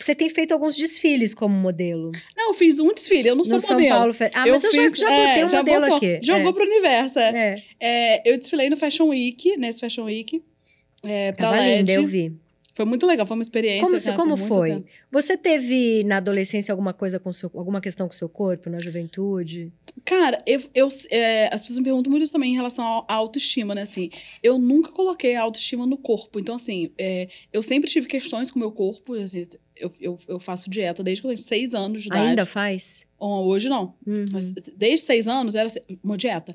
Você tem feito alguns desfiles como modelo. Não, eu fiz um desfile, eu não sou no modelo. São Paulo Fe... Ah, eu mas eu já, é, botei um já modelo botou, aqui. Jogou é. pro universo, é. é. é. Eu desfilei no Fashion Week, nesse Fashion Week. É, pra Tava LED. Linda, eu vi. Foi muito legal, foi uma experiência. Como, cara, como foi? Tempo. Você teve na adolescência alguma coisa com seu, alguma questão com seu corpo na juventude? Cara, eu, eu é, as pessoas me perguntam muito isso também em relação à autoestima, né? Assim, eu nunca coloquei a autoestima no corpo. Então, assim, é, eu sempre tive questões com o meu corpo. Assim, eu, eu, eu, faço dieta desde que eu tenho seis anos de idade. Ainda faz? Hoje não. Uhum. Mas desde seis anos era assim, uma dieta.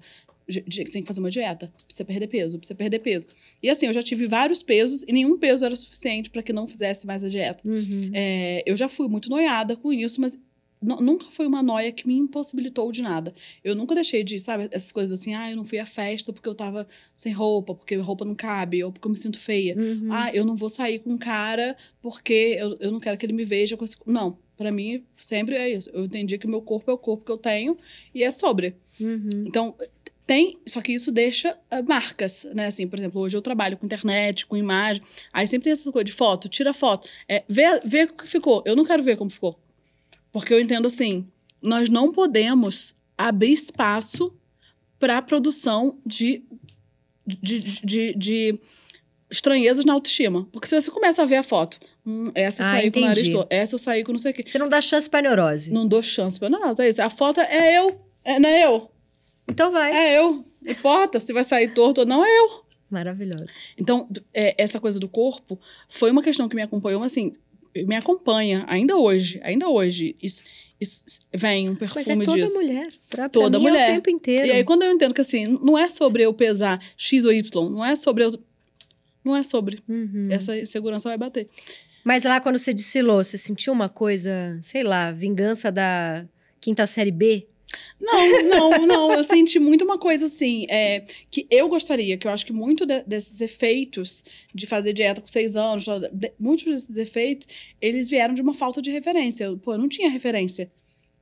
Tem que fazer uma dieta. Precisa perder peso, precisa perder peso. E assim, eu já tive vários pesos e nenhum peso era suficiente para que não fizesse mais a dieta. Uhum. É, eu já fui muito noiada com isso, mas nunca foi uma noia que me impossibilitou de nada. Eu nunca deixei de, sabe, essas coisas assim, ah, eu não fui à festa porque eu tava sem roupa, porque roupa não cabe, ou porque eu me sinto feia. Uhum. Ah, eu não vou sair com um cara porque eu, eu não quero que ele me veja. Com esse... Não, para mim sempre é isso. Eu entendi que o meu corpo é o corpo que eu tenho e é sobre. Uhum. Então, tem, só que isso deixa uh, marcas, né? Assim, por exemplo, hoje eu trabalho com internet, com imagem. Aí sempre tem essas coisas de foto, tira foto. É, vê, vê o que ficou. Eu não quero ver como ficou. Porque eu entendo assim, nós não podemos abrir espaço para a produção de, de, de, de estranhezas na autoestima. Porque se você começa a ver a foto, hum, essa eu ah, saí com o nariz todo, essa eu saí com não sei o quê. Você não dá chance a neurose. Não dou chance para neurose, é isso. A foto é eu, é, não é eu. Então vai. É eu. Não importa se vai sair torto ou não, é eu. Maravilhoso. Então, é, essa coisa do corpo foi uma questão que me acompanhou, mas assim, me acompanha ainda hoje, ainda hoje. Isso, isso, vem um perfume disso. Mas é toda disso. mulher. Pra, toda pra mulher. É o tempo inteiro. E aí quando eu entendo que assim, não é sobre eu pesar X ou Y, não é sobre eu não é sobre. Uhum. Essa insegurança vai bater. Mas lá quando você desfilou, você sentiu uma coisa, sei lá, vingança da quinta série B? Não, não, não. Eu senti muito uma coisa assim, é, que eu gostaria, que eu acho que muito de, desses efeitos de fazer dieta com seis anos, muitos desses efeitos, eles vieram de uma falta de referência. Eu, pô, eu não tinha referência.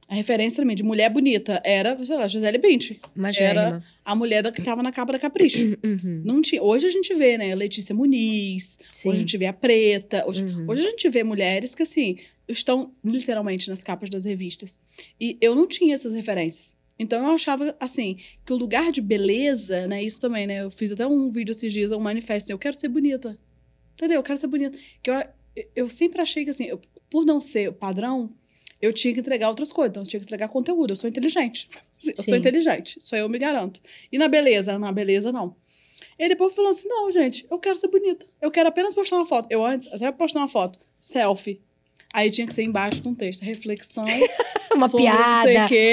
A referência também de mulher bonita era, sei lá, Gisele Bündchen. Imagina. Era a mulher da, que estava na capa da Capricho. Uhum. uhum. Não tinha, hoje a gente vê, né, Letícia Muniz, Sim. hoje a gente vê a Preta, hoje, uhum. hoje a gente vê mulheres que, assim, estão literalmente nas capas das revistas. E eu não tinha essas referências. Então eu achava assim que o lugar de beleza, né? Isso também, né? Eu fiz até um vídeo esses dias, um manifesto, assim, eu quero ser bonita. Entendeu? Eu quero ser bonita. Que eu, eu sempre achei que assim, eu, por não ser padrão, eu tinha que entregar outras coisas. Então eu tinha que entregar conteúdo. Eu sou inteligente. Eu Sim. sou inteligente. aí eu me garanto. E na beleza, na beleza não. E depois falou assim: não, gente, eu quero ser bonita. Eu quero apenas postar uma foto. Eu antes até postar uma foto, selfie Aí tinha que ser embaixo com um texto, reflexão. uma piada,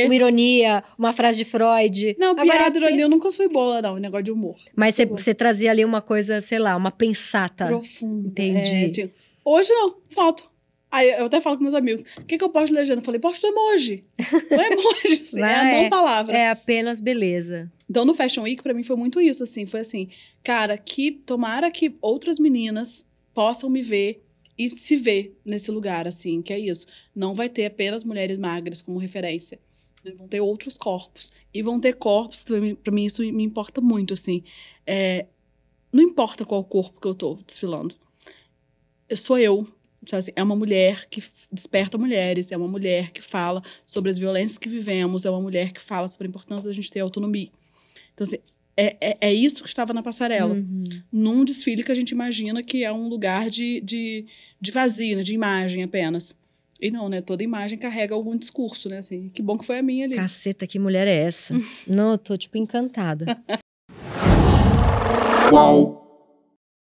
uma ironia, uma frase de Freud. Não, Agora, piada, ironia, eu nunca fui boa, não, um negócio de humor. Mas você trazia ali uma coisa, sei lá, uma pensata. Profunda. Entendi. É, tinha... Assim, hoje não, falta. Aí eu até falo com meus amigos, o que, que eu posto legenda? Eu falei, posto emoji. Não emoji, assim, não, é, não é, palavra. É apenas beleza. Então, no Fashion Week, pra mim, foi muito isso, assim. Foi assim, cara, que tomara que outras meninas possam me ver e se vê nesse lugar, assim, que é isso. Não vai ter apenas mulheres magras como referência. Né? Vão ter outros corpos. E vão ter corpos, para mim isso me importa muito, assim. É, não importa qual corpo que eu tô desfilando. Eu sou eu, assim, é uma mulher que desperta mulheres, é uma mulher que fala sobre as violências que vivemos, é uma mulher que fala sobre a importância da gente ter autonomia. Então, assim, é, é, é, isso que estava na passarela. Uhum. Num desfile que a gente imagina que é um lugar de, de, de vazio, né? de imagem apenas. E não, né? Toda imagem carrega algum discurso, né? Assim, que bom que foi a minha ali. Caceta, que mulher é essa? não, eu tô, tipo, encantada. Qual